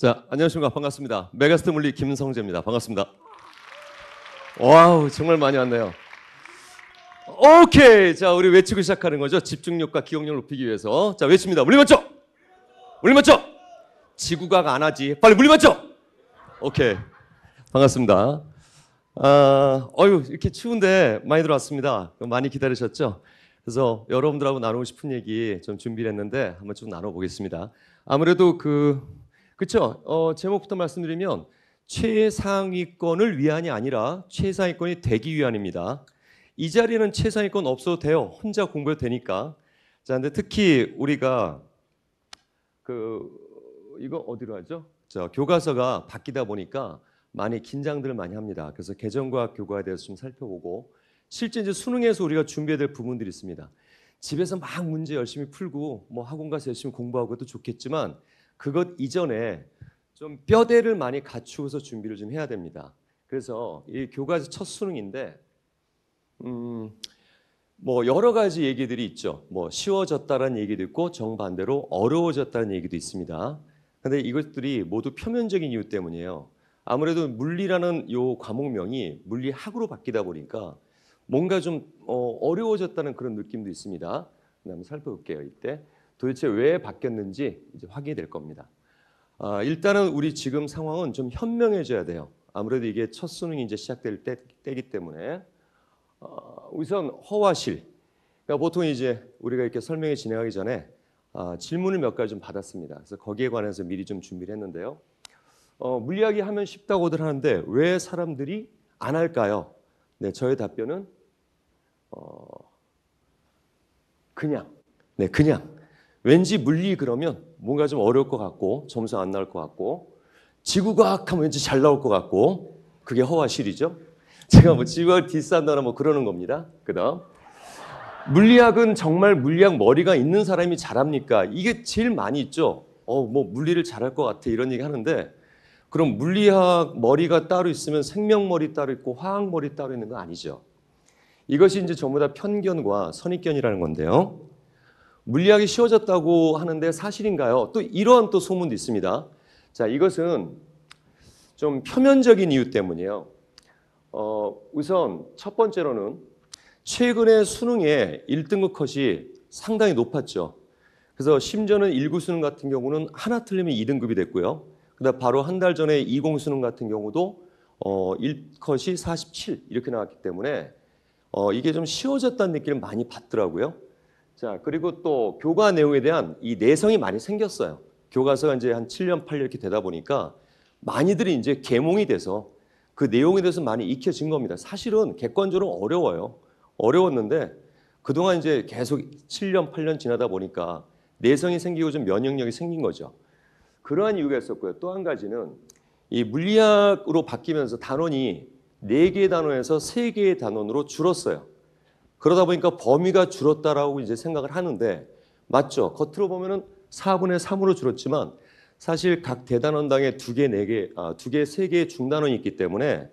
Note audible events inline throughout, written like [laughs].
자, 안녕하십니까. 반갑습니다. 메가스트 물리 김성재입니다. 반갑습니다. 와우, 정말 많이 왔네요. 오케이. 자, 우리 외치고 시작하는 거죠. 집중력과 기억력을 높이기 위해서. 자, 외칩니다. 물리 맞죠? 물리 맞죠? 지구과학 안 하지. 빨리 물리 맞죠? 오케이. 반갑습니다. 아, 어유 이렇게 추운데 많이 들어왔습니다. 많이 기다리셨죠? 그래서 여러분들하고 나누고 싶은 얘기 좀 준비를 했는데 한번 좀 나눠보겠습니다. 아무래도 그 그렇죠? 어, 제목부터 말씀드리면 최상위권을 위한이 아니라 최상위권이 되기 위한입니다. 이 자리는 최상위권 없어도 돼요. 혼자 공부해도 되니까. 자, 근데 특히 우리가 그 이거 어디로 하죠? 자, 교과서가 바뀌다 보니까 많이 긴장들을 많이 합니다. 그래서 개정과학 교과에 대해서 좀 살펴보고 실제 이제 수능에서 우리가 준비해야 될 부분들이 있습니다. 집에서 막 문제 열심히 풀고 뭐 학원 가서 열심히 공부하고 해도 좋겠지만 그것 이전에 좀 뼈대를 많이 갖추어서 준비를 좀 해야 됩니다. 그래서 이 교과서 첫 수능인데 음, 뭐 여러 가지 얘기들이 있죠. 뭐 쉬워졌다라는 얘기도 있고 정반대로 어려워졌다는 얘기도 있습니다. 근데 이것들이 모두 표면적인 이유 때문이에요. 아무래도 물리라는 요 과목명이 물리학으로 바뀌다 보니까 뭔가 좀 어, 어려워졌다는 그런 느낌도 있습니다. 한번 살펴볼게요. 이때 도대체 왜 바뀌었는지 이제 확인이 될 겁니다. 아, 일단은 우리 지금 상황은 좀 현명해져야 돼요. 아무래도 이게 첫 수능이 이제 시작될 때, 때이기 때문에 어, 우선 허와실. 그러니까 보통 이제 우리가 이렇게 설명에 진행하기 전에 아, 질문을 몇 가지 좀 받았습니다. 그래서 거기에 관해서 미리 좀 준비를 했는데요. 어, 물리학이 하면 쉽다고들 하는데 왜 사람들이 안 할까요? 네, 저의 답변은 어, 그냥. 네, 그냥. 왠지 물리 그러면 뭔가 좀 어려울 것 같고 점수 안 나올 것 같고 지구과학 하면 왠지 잘 나올 것 같고 그게 허와실이죠. [laughs] 제가 뭐 지구과학 디스한다나 뭐 그러는 겁니다. 그다음 물리학은 정말 물리학 머리가 있는 사람이 잘합니까? 이게 제일 많이 있죠. 어, 뭐 물리를 잘할 것 같아 이런 얘기 하는데 그럼 물리학 머리가 따로 있으면 생명 머리 따로 있고 화학 머리 따로 있는 거 아니죠. 이것이 이제 전부 다 편견과 선입견이라는 건데요. 물리학이 쉬워졌다고 하는데 사실인가요? 또 이러한 또 소문도 있습니다. 자, 이것은 좀 표면적인 이유 때문이에요. 어, 우선 첫 번째로는 최근에 수능에 1등급 컷이 상당히 높았죠. 그래서 심지어는 1구 수능 같은 경우는 하나 틀리면 2등급이 됐고요. 그다음 바로 한 달 전에 2공 수능 같은 경우도 어, 1컷이 47 이렇게 나왔기 때문에 어, 이게 좀 쉬워졌다는 느낌을 많이 받더라고요. 자, 그리고 또 교과 내용에 대한 이 내성이 많이 생겼어요. 교과서가 이제 한 7년, 8년 이렇게 되다 보니까 많이들이 이제 개몽이 돼서 그 내용에 대해서 많이 익혀진 겁니다. 사실은 객관적으로 어려워요. 어려웠는데 그동안 이제 계속 7년, 8년 지나다 보니까 내성이 생기고 좀 면역력이 생긴 거죠. 그러한 이유가 있었고요. 또 한 가지는 이 물리학으로 바뀌면서 단원이 4개의 단원에서 3개의 단원으로 줄었어요. 그러다 보니까 범위가 줄었다라고 이제 생각을 하는데 맞죠. 겉으로 보면은 4분의 3으로 줄었지만 사실 각 대단원당에 두 개, 네 개, 아, 두 개, 세 개의 중단원이 있기 때문에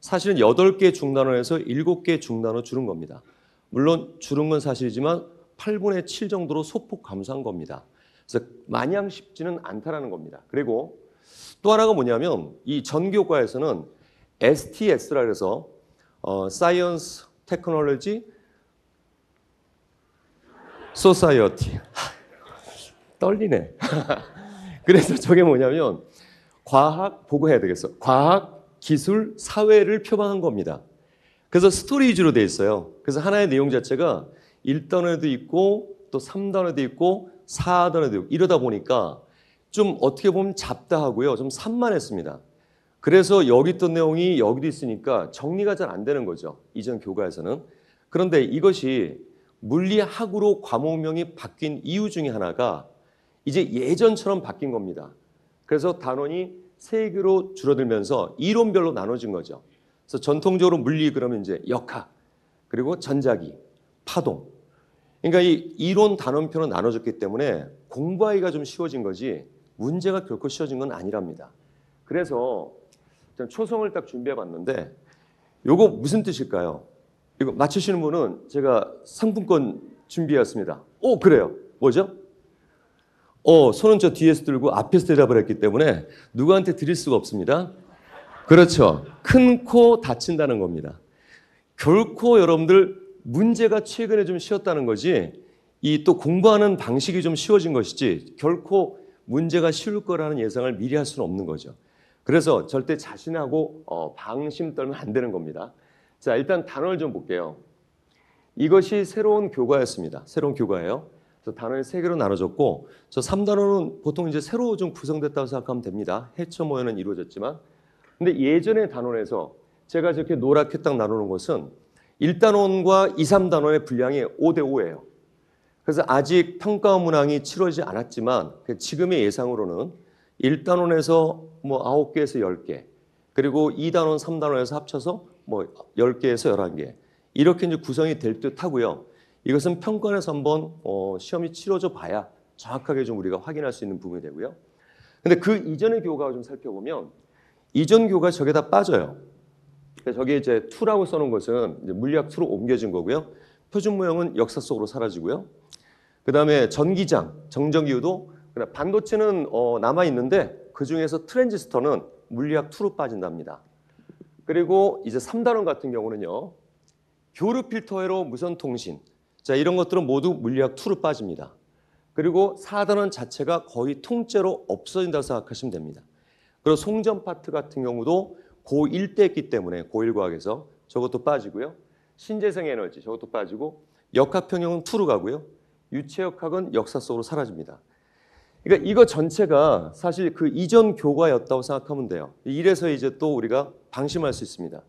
사실은 여덟 개 중단원에서 일곱 개 중단원 줄은 겁니다. 물론 줄은 건 사실이지만 8분의 7 정도로 소폭 감소한 겁니다. 그래서 마냥 쉽지는 않다라는 겁니다. 그리고 또 하나가 뭐냐면 이 전교과에서는 STS라 그래서 어, Science, Technology, 소사이어티. 떨리네. [laughs] 그래서 저게 뭐냐면 과학 보고해야 되겠어. 과학, 기술, 사회를 표방한 겁니다. 그래서 스토리 위주로 돼 있어요. 그래서 하나의 내용 자체가 1단원에도 있고 또 3단원에도 있고 4단원에도 있고 이러다 보니까 좀 어떻게 보면 잡다하고요. 좀 산만했습니다. 그래서 여기 있던 내용이 여기도 있으니까 정리가 잘 안 되는 거죠. 이전 교과에서는. 그런데 이것이 물리학으로 과목명이 바뀐 이유 중에 하나가 이제 예전처럼 바뀐 겁니다. 그래서 단원이 세 개로 줄어들면서 이론별로 나눠진 거죠. 그래서 전통적으로 물리 그러면 이제 역학, 그리고 전자기, 파동. 그러니까 이 이론 단원표로 나눠졌기 때문에 공부하기가 좀 쉬워진 거지 문제가 결코 쉬워진 건 아니랍니다. 그래서 초성을 딱 준비해 봤는데 요거 무슨 뜻일까요? 이거 맞추시는 분은 제가 상품권 준비했습니다. 오, 어, 그래요. 뭐죠? 어, 손은 저 뒤에서 들고 앞에서 대답을 했기 때문에 누구한테 드릴 수가 없습니다. 그렇죠. 큰 코 다친다는 겁니다. 결코 여러분들 문제가 최근에 좀 쉬었다는 거지 이 또 공부하는 방식이 좀 쉬워진 것이지 결코 문제가 쉬울 거라는 예상을 미리 할 수는 없는 거죠. 그래서 절대 자신하고 어, 방심 떨면 안 되는 겁니다. 자, 일단 단어를 좀 볼게요. 이것이 새로운 교과였습니다. 새로운 교과예요. 그래서 단어를 세 개로 나눠졌고 저 3단어는 보통 이제 새로 좀 구성됐다고 생각하면 됩니다. 해처 모여는 이루어졌지만 근데 예전의 단원에서 제가 저렇게 노랗게 딱 나누는 것은 1단원과 2, 3단원의 분량이 5대 5예요. 그래서 아직 평가 문항이 치러지지 않았지만 그 지금의 예상으로는 1단원에서 뭐 9개에서 10개 그리고 2단원, 3단원에서 합쳐서 뭐 10개에서 11개. 이렇게 이제 구성이 될듯 하고요. 이것은 평가에서 한번 어, 시험이 치러져 봐야 정확하게 좀 우리가 확인할 수 있는 부분이 되고요. 근데 그 이전의 교과를 좀 살펴보면 이전 교과 저게 다 빠져요. 저게 이제 2라고 써놓은 것은 물리학 2로 옮겨진 거고요. 표준 모형은 역사 속으로 사라지고요. 그 다음에 전기장, 정전기후도 반도체는 어, 남아 있는데 그 중에서 트랜지스터는 물리학 2로 빠진답니다. 그리고 이제 3단원 같은 경우는요. 교류 필터 회로 무선 통신. 자, 이런 것들은 모두 물리학 2로 빠집니다. 그리고 4단원 자체가 거의 통째로 없어진다고 생각하시면 됩니다. 그리고 송전 파트 같은 경우도 고1 때 했기 때문에 고1 과학에서 저것도 빠지고요. 신재생 에너지 저것도 빠지고 역학평형은 2로 가고요. 유체역학은 역사 속으로 사라집니다. 그러니까 이거 전체가 사실 그 이전 교과였다고 생각하면 돼요. 이래서 이제 또 우리가 방심할 수 있습니다.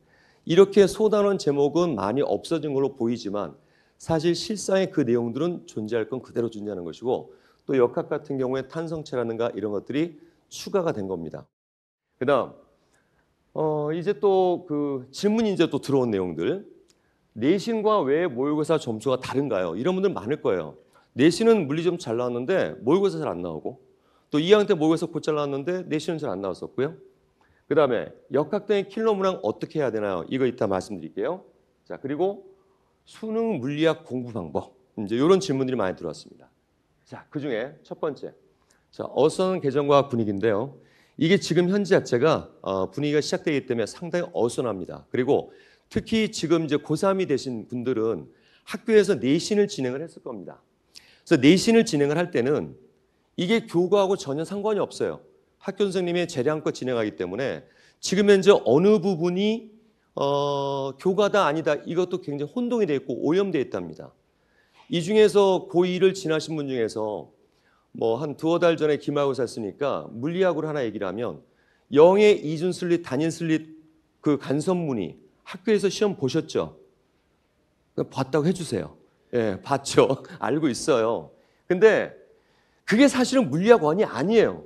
이렇게 소단원 제목은 많이 없어진 걸로 보이지만 사실 실상의 그 내용들은 존재할 건 그대로 존재하는 것이고 또 역학 같은 경우에 탄성체라든가 이런 것들이 추가가 된 겁니다. 그다음 어, 이제 또 그 질문이 이제 또 들어온 내용들 내신과 왜 모의고사 점수가 다른가요? 이런 분들 많을 거예요. 내신은 물리 좀 잘 나왔는데 모의고사 잘 안 나오고 또 2학년 때 모의고사 곧 잘 나왔는데 내신은 잘 안 나왔었고요. 그 다음에 역학등의 킬러 문항 어떻게 해야 되나요? 이거 이따 말씀드릴게요. 자 그리고 수능 물리학 공부 방법 이제 이런 질문들이 많이 들어왔습니다. 자그 중에 첫 번째 자 어선 개정과 분위기인데요. 이게 지금 현재 자체가 어, 분위기가 시작되기 때문에 상당히 어선합니다. 그리고 특히 지금 이제 고3이 되신 분들은 학교에서 내신을 진행을 했을 겁니다. 그래서 내신을 진행을 할 때는 이게 교과하고 전혀 상관이 없어요. 학교 선생님의 재량껏 진행하기 때문에 지금 현재 어느 부분이 어, 교과다 아니다 이것도 굉장히 혼동이 되어 있고 오염되어 있답니다. 이 중에서 고2를 지나신 분 중에서 뭐 한 두어 달 전에 기말고사 했으니까 물리학으로 하나 얘기를 하면 영의 이준 슬릿, 단인 슬릿 그 간섭문이 학교에서 시험 보셨죠? 봤다고 해주세요. 예, 봤죠. [laughs] 알고 있어요. 근데 그게 사실은 물리학원이 아니에요.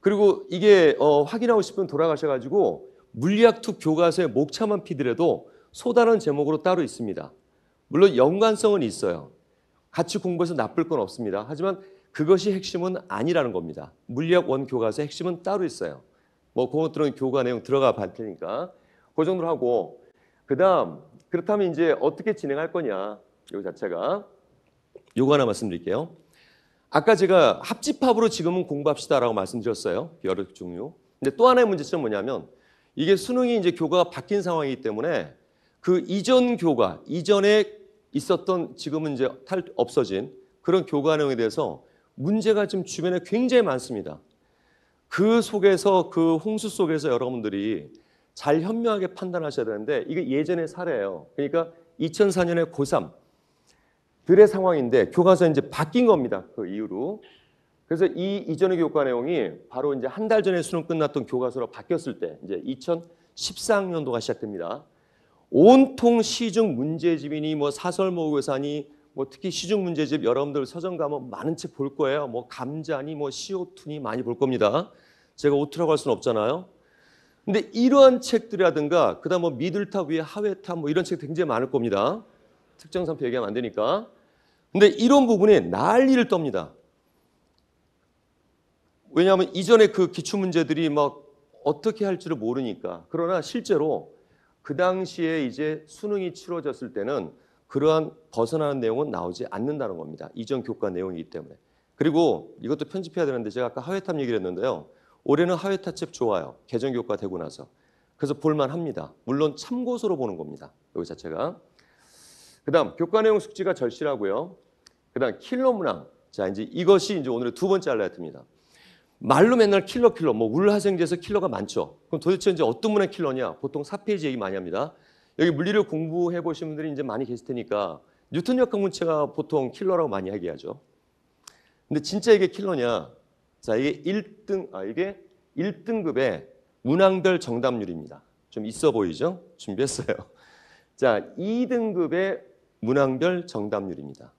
그리고 이게 어, 확인하고 싶으면 돌아가셔가지고 물리학2 교과서에 목차만 피더라도 소다는 제목으로 따로 있습니다. 물론 연관성은 있어요. 같이 공부해서 나쁠 건 없습니다. 하지만 그것이 핵심은 아니라는 겁니다. 물리학 원 교과서 핵심은 따로 있어요. 뭐 그것들은 교과 내용 들어가 봤 테니까 그 정도로 하고 그다음 그렇다면 이제 어떻게 진행할 거냐? 이거 자체가 요거 하나 말씀드릴게요. 아까 제가 합집합으로 지금은 공부합시다라고 말씀드렸어요. 여러 종류. 근데 또 하나의 문제점은 뭐냐면 이게 수능이 이제 교과가 바뀐 상황이기 때문에 그 이전 교과, 이전에 있었던 지금은 이제 탈 없어진 그런 교과 내용에 대해서 문제가 지금 주변에 굉장히 많습니다. 그 속에서 그 홍수 속에서 여러분들이 잘 현명하게 판단하셔야 되는데 이게 예전의 사례예요. 그러니까 2004년에 고3 들의 상황인데 교과서 이제 바뀐 겁니다. 그 이후로. 그래서 이 이전의 교과 내용이 바로 이제 한 달 전에 수능 끝났던 교과서로 바뀌었을 때 이제 2014학년도가 시작됩니다. 온통 시중 문제집이니 뭐 사설 모의고사니 뭐 특히 시중 문제집 여러분들 서점 가면 많은 책 볼 거예요. 뭐 감자니 뭐 CO2니 많이 볼 겁니다. 제가 오트라고 할 수는 없잖아요. 근데 이러한 책들이라든가 그다음 뭐 미들탑 위에 하회탑 뭐 이런 책 굉장히 많을 겁니다. 특정 상표 얘기하면 안 되니까. 근데 이런 부분에 난리를 떱니다. 왜냐하면 이전에 그 기출 문제들이 막 어떻게 할지를 모르니까. 그러나 실제로 그 당시에 이제 수능이 치러졌을 때는 그러한 벗어나는 내용은 나오지 않는다는 겁니다. 이전 교과 내용이기 때문에. 그리고 이것도 편집해야 되는데 제가 아까 하회탑 얘기를 했는데요. 올해는 하회탑책 좋아요. 개정 교과 되고 나서. 그래서 볼만 합니다. 물론 참고서로 보는 겁니다. 여기 자체가. 그다음 교과 내용 숙지가 절실하고요. 그다음 킬러 문항. 자, 이제 이것이 이제 오늘의 두 번째 알라이트입니다. 말로 맨날 킬러 킬러 뭐울화생제에서 킬러가 많죠. 그럼 도대체 이제 어떤 문항 킬러냐? 보통 4페이지 얘기 많이 합니다. 여기 물리를 공부해 보신 분들이 이제 많이 계실 테니까 뉴턴 역학 문체가 보통 킬러라고 많이 얘기하죠. 근데 진짜 이게 킬러냐? 자, 이게 1등 아 이게 1등급의 문항별 정답률입니다. 좀 있어 보이죠? 준비했어요. [laughs] 자, 2등급의 문항별 정답률입니다.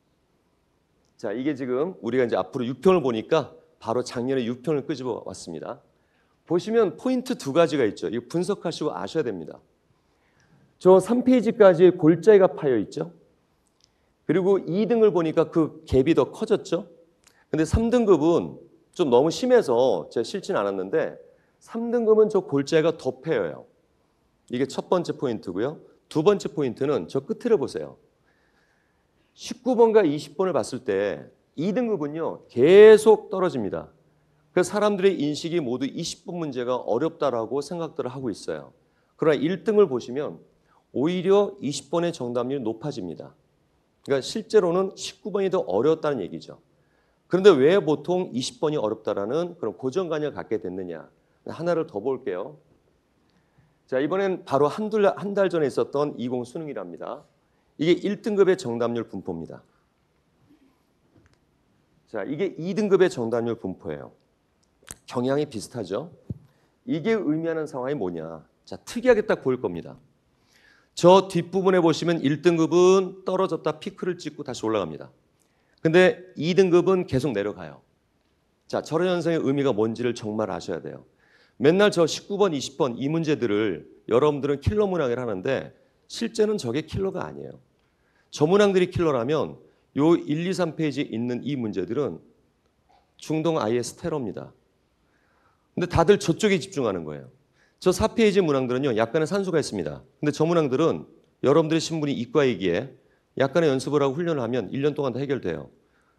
자, 이게 지금 우리가 이제 앞으로 6편을 보니까 바로 작년에 6편을 끄집어 왔습니다. 보시면 포인트 두 가지가 있죠. 이 분석하시고 아셔야 됩니다. 저 3페이지까지 골자가 파여 있죠. 그리고 2등을 보니까 그 갭이 더 커졌죠. 근데 3등급은 좀 너무 심해서 제가 싫진 않았는데 3등급은 저 골자가 더 패여요. 이게 첫 번째 포인트고요. 두 번째 포인트는 저 끝을 보세요. 19번과 20번을 봤을 때 2등급은요, 계속 떨어집니다. 그 사람들의 인식이 모두 20번 문제가 어렵다라고 생각들을 하고 있어요. 그러나 1등을 보시면 오히려 20번의 정답률이 높아집니다. 그러니까 실제로는 19번이 더어려다는 얘기죠. 그런데 왜 보통 20번이 어렵다라는 그런 고정관념을 갖게 됐느냐. 하나를 더 볼게요. 자, 이번엔 바로 한 달 전에 있었던 20 수능이랍니다. 이게 1등급의 정답률 분포입니다. 자, 이게 2등급의 정답률 분포예요. 경향이 비슷하죠. 이게 의미하는 상황이 뭐냐? 자, 특이하게 딱 보일 겁니다. 저 뒷부분에 보시면 1등급은 떨어졌다 피크를 찍고 다시 올라갑니다. 근데 2등급은 계속 내려가요. 자, 철회 현상의 의미가 뭔지를 정말 아셔야 돼요. 맨날 저 19번, 20번 이 문제들을 여러분들은 킬러 문항을 하는데 실제는 저게 킬러가 아니에요. 저 문항들이 킬러라면 요 1, 2, 3페이지에 있는 이 문제들은 중동 IS 테러입니다. 근데 다들 저쪽에 집중하는 거예요. 저 4페이지 문항들은요, 약간의 산소가 있습니다. 근데 저 문항들은 여러분들의 신분이 이과이기에 약간의 연습을 하고 훈련을 하면 1년 동안 다 해결돼요.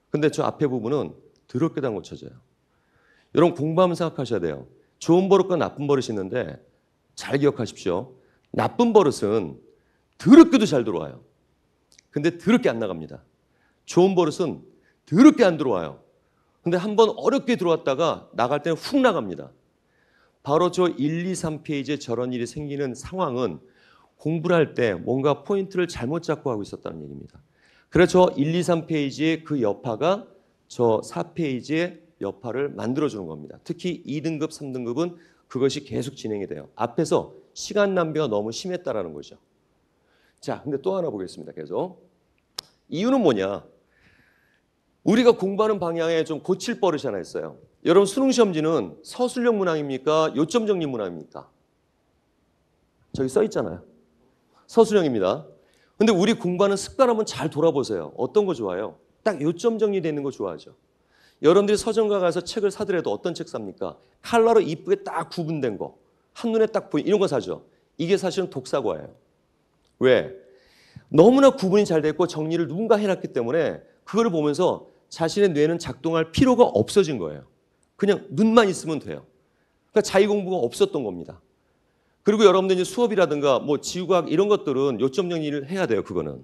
근데 저 앞에 부분은 더럽게 담 고쳐져요. 여러분 공부하면 생각하셔야 돼요. 좋은 버릇과 나쁜 버릇이 있는데 잘 기억하십시오. 나쁜 버릇은 더럽게도 잘 들어와요. 근데 더럽게 안 나갑니다. 좋은 버릇은 더럽게 안 들어와요. 근데 한 번 어렵게 들어왔다가 나갈 때는 훅 나갑니다. 바로 저 1, 2, 3페이지에 저런 일이 생기는 상황은 공부를 할 때 뭔가 포인트를 잘못 잡고 하고 있었다는 얘기입니다. 그래서 저 1, 2, 3페이지의 그 여파가 저 4페이지의 여파를 만들어주는 겁니다. 특히 2등급, 3등급은 그것이 계속 진행이 돼요. 앞에서 시간 낭비가 너무 심했다라는 거죠. 자, 근데 또 하나 보겠습니다. 계속. 이유는 뭐냐? 우리가 공부하는 방향에 좀 고칠 버릇이 하나 있어요. 여러분 수능 시험지는 서술형 문항입니까? 요점 정리 문항입니까? 저기 써 있잖아요. 서술형입니다. 근데 우리 공부하는 습관 한번 잘 돌아보세요. 어떤 거 좋아요? 딱 요점 정리되는 거 좋아하죠. 여러분들이 서점가 가서 책을 사더라도 어떤 책 삽니까? 칼라로 이쁘게 딱 구분된 거. 한눈에 딱 보이 이런 거 사죠. 이게 사실은 독사과예요. 왜? 너무나 구분이 잘 됐고 정리를 누군가 해놨기 때문에 그거를 보면서 자신의 뇌는 작동할 필요가 없어진 거예요. 그냥 눈만 있으면 돼요. 그러니까 자기 공부가 없었던 겁니다. 그리고 여러분들 이제 수업이라든가 뭐 지구과학 이런 것들은 요점 정리를 해야 돼요, 그거는.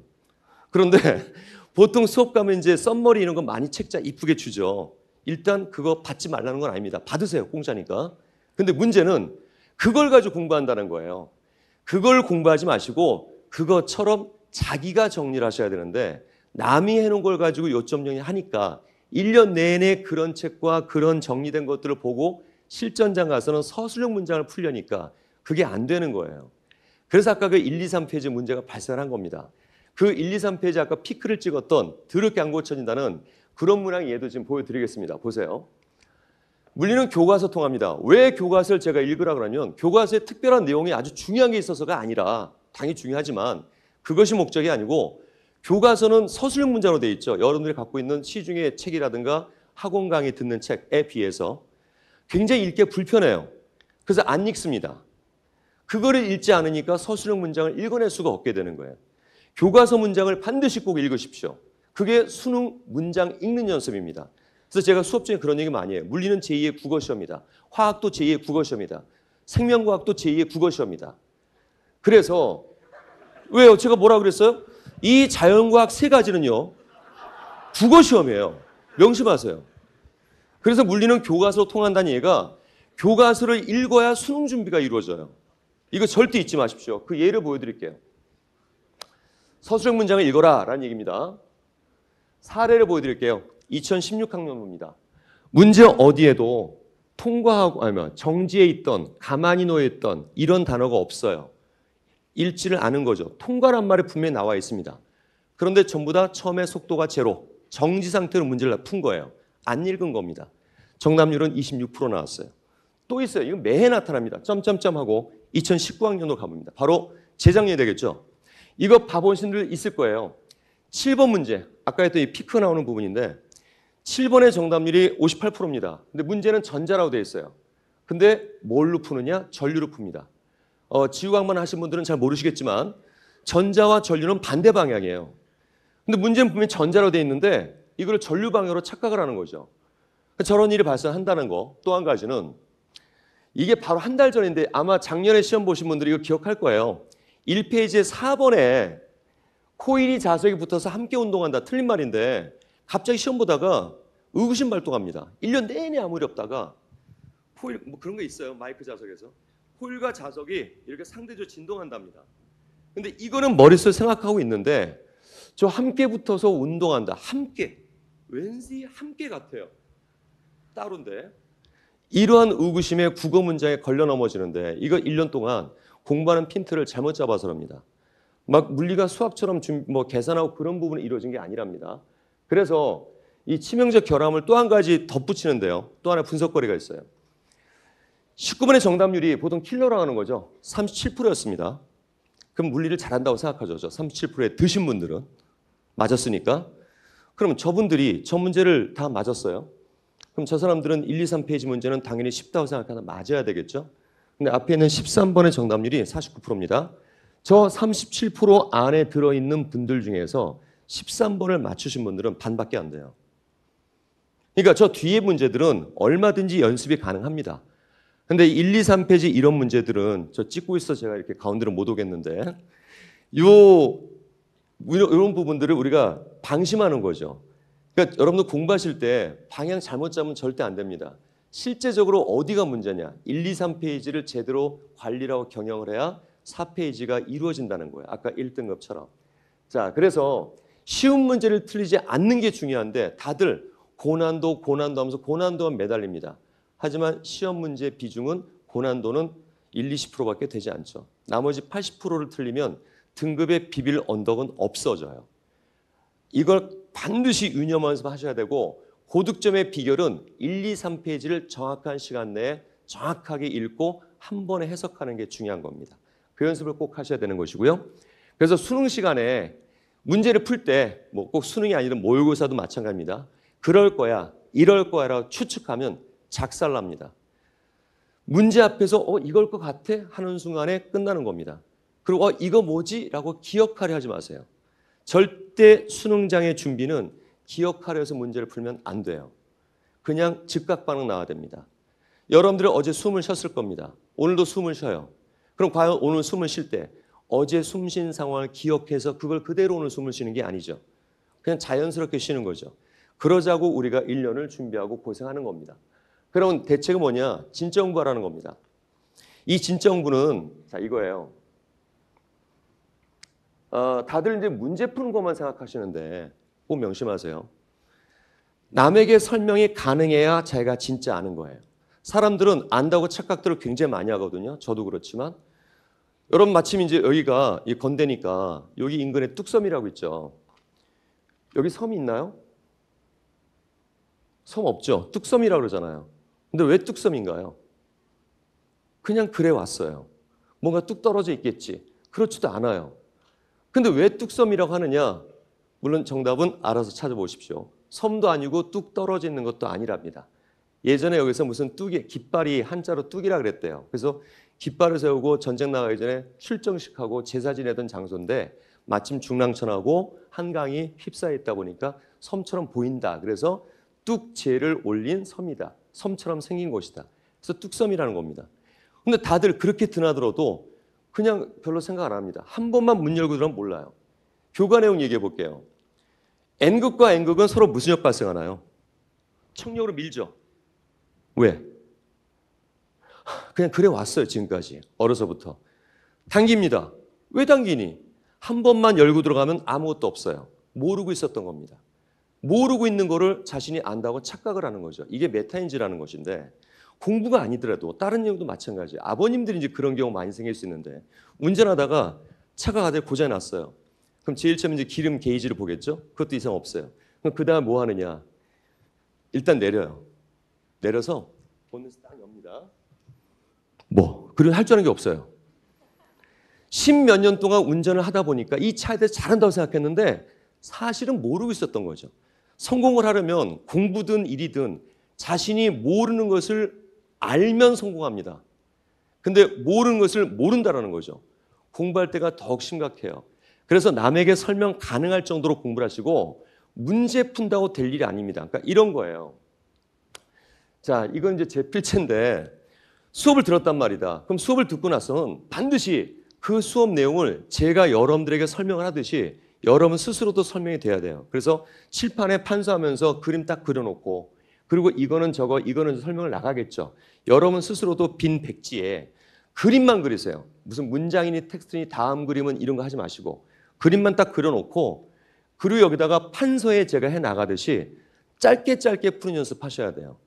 그런데 [laughs] 보통 수업 가면 이제 썸머리 이런 거 많이 책자 이쁘게 주죠. 일단 그거 받지 말라는 건 아닙니다. 받으세요, 공짜니까. 근데 문제는 그걸 가지고 공부한다는 거예요. 그걸 공부하지 마시고 그것처럼 자기가 정리를 하셔야 되는데 남이 해놓은 걸 가지고 요점 정리하니까 1년 내내 그런 책과 그런 정리된 것들을 보고 실전장 가서는 서술형 문장을 풀려니까 그게 안 되는 거예요. 그래서 아까 그 1, 2, 3페이지 문제가 발생한 겁니다. 그 1, 2, 3페이지 아까 피크를 찍었던 드럽게 안 고쳐진다는 그런 문항 얘도 지금 보여드리겠습니다. 보세요. 물리는 교과서 통합니다. 왜 교과서를 제가 읽으라 그러면 교과서의 특별한 내용이 아주 중요한 게 있어서가 아니라 당연히 중요하지만 그것이 목적이 아니고 교과서는 서술 형 문자로 되어 있죠. 여러분들이 갖고 있는 시중의 책이라든가 학원 강의 듣는 책에 비해서 굉장히 읽기 불편해요. 그래서 안 읽습니다. 그거를 읽지 않으니까 서술형 문장을 읽어낼 수가 없게 되는 거예요. 교과서 문장을 반드시 꼭 읽으십시오. 그게 수능 문장 읽는 연습입니다. 그래서 제가 수업 중에 그런 얘기 많이 해요. 물리는 제2의 국어 시험이다. 화학도 제2의 국어 시험이다. 생명과학도 제2의 국어 시험이다. 그래서 왜요? 제가 뭐라 그랬어요? 이 자연과학 세 가지는요. 국어 시험이에요. 명심하세요. 그래서 물리는 교과서 통한다는 얘가 교과서를 읽어야 수능 준비가 이루어져요. 이거 절대 잊지 마십시오. 그 예를 보여드릴게요. 서술형 문장을 읽어라 라는 얘기입니다. 사례를 보여드릴게요. 2016학년도입니다. 문제 어디에도 통과하고 아니면 뭐, 정지에 있던 가만히 놓여 있던 이런 단어가 없어요. 일지를 아는 거죠. 통과란 말이 분명히 나와 있습니다. 그런데 전부 다 처음에 속도가 제로, 정지 상태로 문제를 푼 거예요. 안 읽은 겁니다. 정답률은 26% 나왔어요. 또 있어요. 이거 매해 나타납니다. 점점점 하고 2 0 1 9학년도 가봅니다. 바로 재작년이 되겠죠. 이거 봐보신 분들 있을 거예요. 7번 문제. 아까 했던 이 피크 나오는 부분인데 7번의 정답률이 58%입니다. 근데 문제는 전자라고 되어 있어요. 근데 뭘로 푸느냐? 전류로 풉니다. 어, 지구과학만 하신 분들은 잘 모르시겠지만 전자와 전류는 반대 방향이에요. 근데 문제는 분명히 전자로 돼 있는데 이걸 전류 방향으로 착각을 하는 거죠. 그러니까 저런 일이 발생한다는 거. 또 한 가지는 이게 바로 한 달 전인데 아마 작년에 시험 보신 분들이 이거 기억할 거예요. 1페이지에 4번에 코일이 자석에 붙어서 함께 운동한다. 틀린 말인데 갑자기 시험 보다가 의구심 발동합니다. 1년 내내 아무 일 없다가 코일 뭐 그런 거 있어요. 마이크 자석에서. 홀과 자석이 이렇게 상대적으로 진동한답니다. 근데 이거는 머릿속에 생각하고 있는데 저 함께 붙어서 운동한다. 함께. 왠지 함께 같아요. 따로인데. 이러한 의구심에 국어 문장에 걸려 넘어지는데 이거 1년 동안 공부하는 핀트를 잘못 잡아서랍니다. 막 물리가 수학처럼 뭐 계산하고 그런 부분이 이루어진 게 아니랍니다. 그래서 이 치명적 결함을 또 한 가지 덧붙이는데요. 또 하나 분석거리가 있어요. 19번의 정답률이 보통 킬러라고 하는 거죠. 37%였습니다. 그럼 물리를 잘한다고 생각하죠. 37%에 드신 분들은 맞았으니까. 그럼 저분들이 저 문제를 다 맞았어요. 그럼 저 사람들은 1, 2, 3페이지 문제는 당연히 쉽다고 생각하는 맞아야 되겠죠. 근데 앞에 있는 13번의 정답률이 49%입니다. 저 37% 안에 들어있는 분들 중에서 13번을 맞추신 분들은 반밖에 안 돼요. 그러니까 저 뒤에 문제들은 얼마든지 연습이 가능합니다. 근데 1, 2, 3페이지 이런 문제들은 저 찍고 있어 제가 이렇게 가운데로 못 오겠는데 요 이런 부분들을 우리가 방심하는 거죠. 그러니까 여러분들 공부하실 때 방향 잘못 잡으면 절대 안 됩니다. 실제적으로 어디가 문제냐? 1, 2, 3페이지를 제대로 관리하고 경영을 해야 4페이지가 이루어진다는 거예요. 아까 1등급처럼. 자, 그래서 쉬운 문제를 틀리지 않는 게 중요한데 다들 고난도 고난도 하면서 고난도만 매달립니다. 하지만 시험 문제 의 비중은 고난도는 1, 20%밖에 되지 않죠. 나머지 80%를 틀리면 등급의 비빌 언덕은 없어져요. 이걸 반드시 유념하면서 하셔야 되고 고득점의 비결은 1, 2, 3페이지를 정확한 시간 내에 정확하게 읽고 한 번에 해석하는 게 중요한 겁니다. 그 연습을 꼭 하셔야 되는 것이고요. 그래서 수능 시간에 문제를 풀 때 뭐 꼭 수능이 아니라 모의고사도 마찬가지입니다. 그럴 거야, 이럴 거야라고 추측하면 작살납니다. 문제 앞에서 어 이걸 것 같아 하는 순간에 끝나는 겁니다. 그리고 어 이거 뭐지라고 기억하려 하지 마세요. 절대 수능장의 준비는 기억하려 해서 문제를 풀면 안 돼요. 그냥 즉각 반응 나와야 됩니다. 여러분들은 어제 숨을 쉬었을 겁니다. 오늘도 숨을 쉬어요. 그럼 과연 오늘 숨을 쉴 때 어제 숨 쉰 상황을 기억해서 그걸 그대로 오늘 숨을 쉬는 게 아니죠. 그냥 자연스럽게 쉬는 거죠. 그러자고 우리가 1년을 준비하고 고생하는 겁니다. 그럼 대책은 뭐냐? 진짜 공하라는 겁니다. 이 진짜 공는자 이거예요. 어, 다들 이제 문제 푸는 것만 생각하시는데 꼭 명심하세요. 남에게 설명이 가능해야 자기가 진짜 아는 거예요. 사람들은 안다고 착각들을 굉장히 많이 하거든요. 저도 그렇지만 여러분 마침 이제 여기가 이 건대니까 여기 인근에 뚝섬이라고 있죠. 여기 섬이 있나요? 섬 없죠. 뚝섬이라고 그러잖아요. 근데 왜 뚝섬인가요? 그냥 그래 왔어요. 뭔가 뚝 떨어져 있겠지. 그렇지도 않아요. 근데 왜 뚝섬이라고 하느냐? 물론 정답은 알아서 찾아보십시오. 섬도 아니고 뚝 떨어져 있는 것도 아니랍니다. 예전에 여기서 무슨 뚝이 깃발이 한자로 뚝이라 그랬대요. 그래서 깃발을 세우고 전쟁 나가기 전에 출정식하고 제사 지내던 장소인데 마침 중랑천하고 한강이 휩싸여 있다 보니까 섬처럼 보인다. 그래서 뚝제를 올린 섬이다. 섬처럼 생긴 곳이다. 그래서 뚝섬이라는 겁니다. 근데 다들 그렇게 드나들어도 그냥 별로 생각 안 합니다. 한 번만 문 열고 들어면 몰라요. 교과 내용 얘기해 볼게요. N극과 N극은 서로 무슨 역 발생하나요? 청력으로 밀죠. 왜? 그냥 그래 왔어요, 지금까지. 어려서부터. 당깁니다. 왜 당기니? 한 번만 열고 들어가면 아무것도 없어요. 모르고 있었던 겁니다. 모르고 있는 거를 자신이 안다고 착각을 하는 거죠. 이게 메타인지라는 것인데 공부가 아니더라도 다른 내용도 마찬가지 아버님들이 이제 그런 경우 많이 생길 수 있는데 운전하다가 차가 가다 고장 났어요. 그럼 제일 처음 이제 기름 게이지를 보겠죠. 그것도 이상 없어요. 그럼 그다음 뭐 하느냐? 일단 내려요. 내려서 보면서 딱 엽니다. 뭐 그런 할줄 아는 게 없어요. 십몇 년 동안 운전을 하다 보니까 이 차에 대해서 잘한다고 생각했는데 사실은 모르고 있었던 거죠. 성공을 하려면 공부든 일이든 자신이 모르는 것을 알면 성공합니다. 근데 모르는 것을 모른다라는 거죠. 공부할 때가 더욱 심각해요. 그래서 남에게 설명 가능할 정도로 공부를 하시고 문제 푼다고 될 일이 아닙니다. 그러니까 이런 거예요. 자, 이건 이제 제 필체인데 수업을 들었단 말이다. 그럼 수업을 듣고 나서는 반드시 그 수업 내용을 제가 여러분들에게 설명을 하듯이 여러분 스스로도 설명이 돼야 돼요. 그래서 칠판에 판서하면서 그림 딱 그려놓고 그리고 이거는 저거 이거는 설명을 나가겠죠. 여러분 스스로도 빈 백지에 그림만 그리세요. 무슨 문장이니 텍스트니 다음 그림은 이런 거 하지 마시고 그림만 딱 그려놓고 그리고 여기다가 판서에 제가 해 나가듯이 짧게 짧게 푸는 연습하셔야 돼요.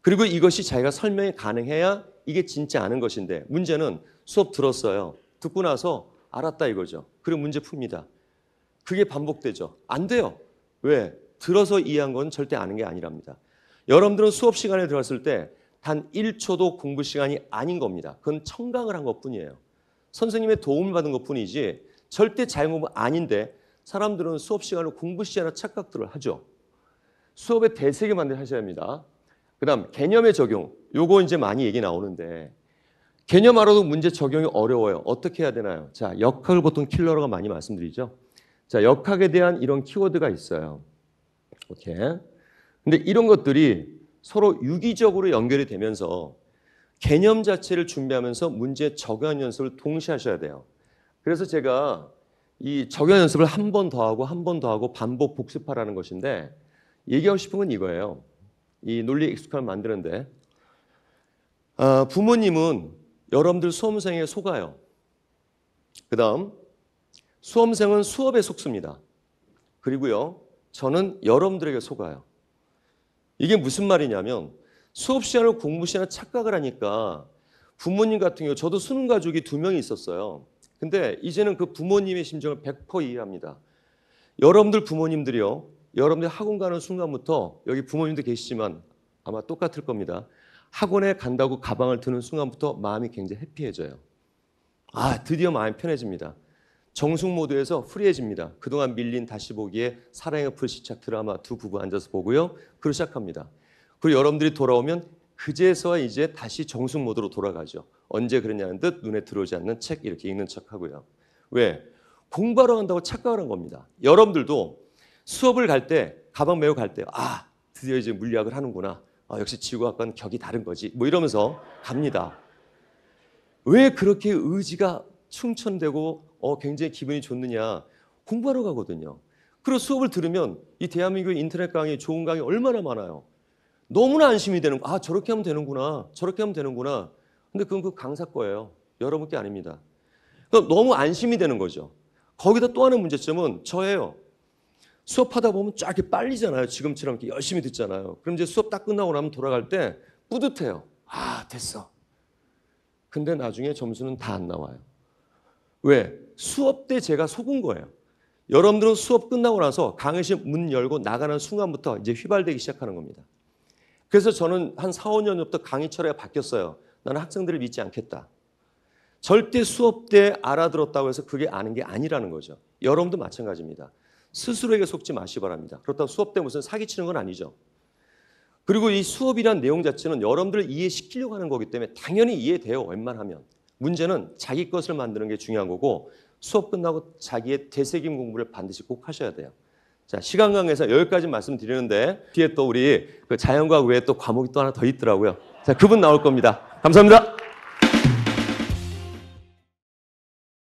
그리고 이것이 자기가 설명이 가능해야 이게 진짜 아는 것인데 문제는 수업 들었어요. 듣고 나서 알았다 이거죠. 그리고 문제 풉니다. 그게 반복되죠. 안 돼요. 왜? 들어서 이해한 건 절대 아는 게 아니랍니다. 여러분들은 수업 시간에 들어왔을 때 단 1초도 공부 시간이 아닌 겁니다. 그건 청강을 한것 뿐이에요. 선생님의 도움을 받은 것 뿐이지 절대 자연공부 아닌데 사람들은 수업 시간을 공부 시간으로 착각들을 하죠. 수업의 대세계 만들 하셔야 합니다. 그 다음 개념의 적용. 요거 이제 많이 얘기 나오는데 개념 알아도 문제 적용이 어려워요. 어떻게 해야 되나요? 자, 역할을 보통 킬러로가 많이 말씀드리죠. 자, 역학에 대한 이런 키워드가 있어요. 오케이. 근데 이런 것들이 서로 유기적으로 연결이 되면서 개념 자체를 준비하면서 문제 적용 연습을 동시에 하셔야 돼요. 그래서 제가 이 적용 연습을 한 번 더 하고 한 번 더 하고 반복 복습하라는 것인데 얘기하고 싶은 건 이거예요. 이 논리 익숙함을 만드는데 아, 부모님은 여러분들 수험생에 속아요. 그 다음 수험생은 수업에 속습니다. 그리고요, 저는 여러분들에게 속아요. 이게 무슨 말이냐면 수업 시간을 공부 시간을 착각을 하니까 부모님 같은 경우 저도 수능 가족이 두 명이 있었어요. 근데 이제는 그 부모님의 심정을 100% 이해합니다. 여러분들 부모님들이요. 여러분들 학원 가는 순간부터 여기 부모님도 계시지만 아마 똑같을 겁니다. 학원에 간다고 가방을 드는 순간부터 마음이 굉장히 해피해져요. 아, 드디어 마음이 편해집니다. 정숙 모드에서 프리해집니다. 그동안 밀린 다시 보기에 사랑의 풀시착 드라마 두 부부 앉아서 보고요. 그리고 시작합니다. 그리고 여러분들이 돌아오면 그제서야 이제 다시 정숙 모드로 돌아가죠. 언제 그러냐는 듯 눈에 들어오지 않는 책 이렇게 읽는 척 하고요. 왜? 공부하러 간다고 착각을 한 겁니다. 여러분들도 수업을 갈 때, 가방 메고 갈 때, 아, 드디어 이제 물리학을 하는구나. 아, 역시 지구학과는 격이 다른 거지. 뭐 이러면서 갑니다. 왜 그렇게 의지가 충천되고 어, 굉장히 기분이 좋느냐 공부하러 가거든요. 그리고 수업을 들으면 이 대한민국의 인터넷 강의 좋은 강의 얼마나 많아요. 너무나 안심이 되는 거. 아 저렇게 하면 되는구나. 저렇게 하면 되는구나. 근데 그건 그 강사 거예요. 여러분 께 아닙니다. 그러니까 너무 안심이 되는 거죠. 거기다 또 하나 문제점은 저예요. 수업하다 보면 쫙 이렇게 빨리잖아요. 지금처럼 이렇게 열심히 듣잖아요. 그럼 이제 수업 딱 끝나고 나면 돌아갈 때 뿌듯해요. 아 됐어. 근데 나중에 점수는 다 안 나와요. 왜? 수업 때 제가 속은 거예요. 여러분들은 수업 끝나고 나서 강의실 문 열고 나가는 순간부터 이제 휘발되기 시작하는 겁니다. 그래서 저는 한 4, 5년 전부터 강의 철회가 바뀌었어요. 나는 학생들을 믿지 않겠다. 절대 수업 때 알아들었다고 해서 그게 아는 게 아니라는 거죠. 여러분도 마찬가지입니다. 스스로에게 속지 마시 바랍니다. 그렇다고 수업 때 무슨 사기치는 건 아니죠. 그리고 이 수업이란 내용 자체는 여러분들을 이해시키려고 하는 거기 때문에 당연히 이해돼요. 웬만하면. 문제는 자기 것을 만드는 게 중요한 거고 수업 끝나고 자기의 되새김 공부를 반드시 꼭 하셔야 돼요. 자, 시간 강에서 여기까지 말씀드리는데 뒤에 또 우리 그 자연과학 외에 또 과목이 또 하나 더 있더라고요. 자, 그분 나올 겁니다. 감사합니다.